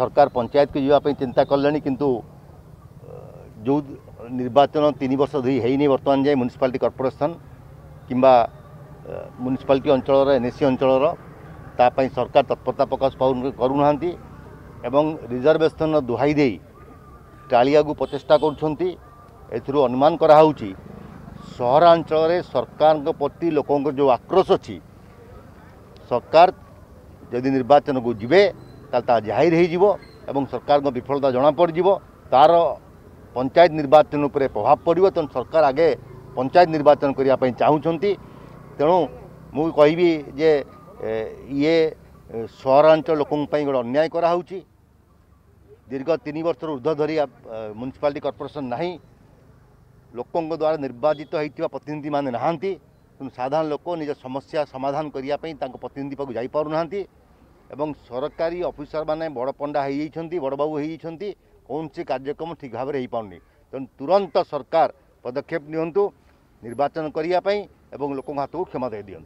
সরকার পঞ্চায়েতকে যাওয়া চিন্তা কলে কিন্তু যে নির্বাচন তিন বর্ষ ধরি হয়ে বর্তমান যায় মিউনিসিপালিটি কর্পোরেসন কিংবা মিউনিসিপালিটি অঞ্চলর এনএসি অঞ্চলর তাপাই সরকার তৎপরতা প্রকাশ করুনা এবং রিজর্ভেসন দোহাই দিয়ে টাড়িয়া প্রচেষ্টা করছেন এর অনুমান করা হচ্ছে ସହରାଞ୍ଚଳରେ ସରକାରଙ୍କ ପ୍ରତି ଲୋକଙ୍କ ଯେଉଁ ଆକ୍ରୋଶ ଅଛି ସରକାର ଯଦି ନିର୍ବାଚନକୁ যাবে ତାହେଲେ ତାହା ଜାହିର ହୋଇଯିବ ଏବଂ ସରକାରଙ୍କ ବିଫଳତା ଜଣାପଡ଼ିଯିବ ତା'ର ପଞ୍ଚାୟତ ନିର୍ବାଚନ ଉପରେ ପ୍ରଭାବ ପଡ଼ିବ ତେଣୁ ସରକାର ଆଗେ ପଞ୍ଚାୟତ ନିର୍ବାଚନ କରିବା ପାଇଁ ଚାହୁଁଛନ୍ତି ତେଣୁ ମୁଁ କହିବି ଯେ ଇଏ ସହରାଞ୍ଚଳ ଲୋକଙ୍କ ପାଇଁ ଗୋଟେ ଅନ୍ୟାୟ କରାହେଉଛି ଦୀର୍ଘ ତିନି ବର୍ଷରୁ ଉର୍ଦ୍ଧ୍ୱ ଧରି ମ୍ୟୁନିସିପାଲିଟି କର୍ପୋରେସନ୍ ନାହିଁ ଲୋକଙ୍କ ଦ୍ୱାରା ନିର୍ବାଚିତ ହୋଇଥିବା ପ୍ରତିନିଧିମାନେ ନାହାନ୍ତି ତେଣୁ ସାଧାରଣ ଲୋକ ନିଜ ସମସ୍ୟା ସମାଧାନ କରିବା ପାଇଁ ତାଙ୍କ ପ୍ରତିନିଧି ପାଖକୁ ଯାଇପାରୁନାହାନ୍ତି এবং সরকারি অফিসর মানে বড় পণ্ডা হয়ে যাই বড়বাবু হয়ে যাই কৌশি কার্যক্রম ঠিক ভাবে হয়ে পুনি তেমন তুরন্ত সরকার পদক্ষেপ নিহতু নির্বাচন করা এবং লোক হাতক ক্ষমা দিয়ে দিও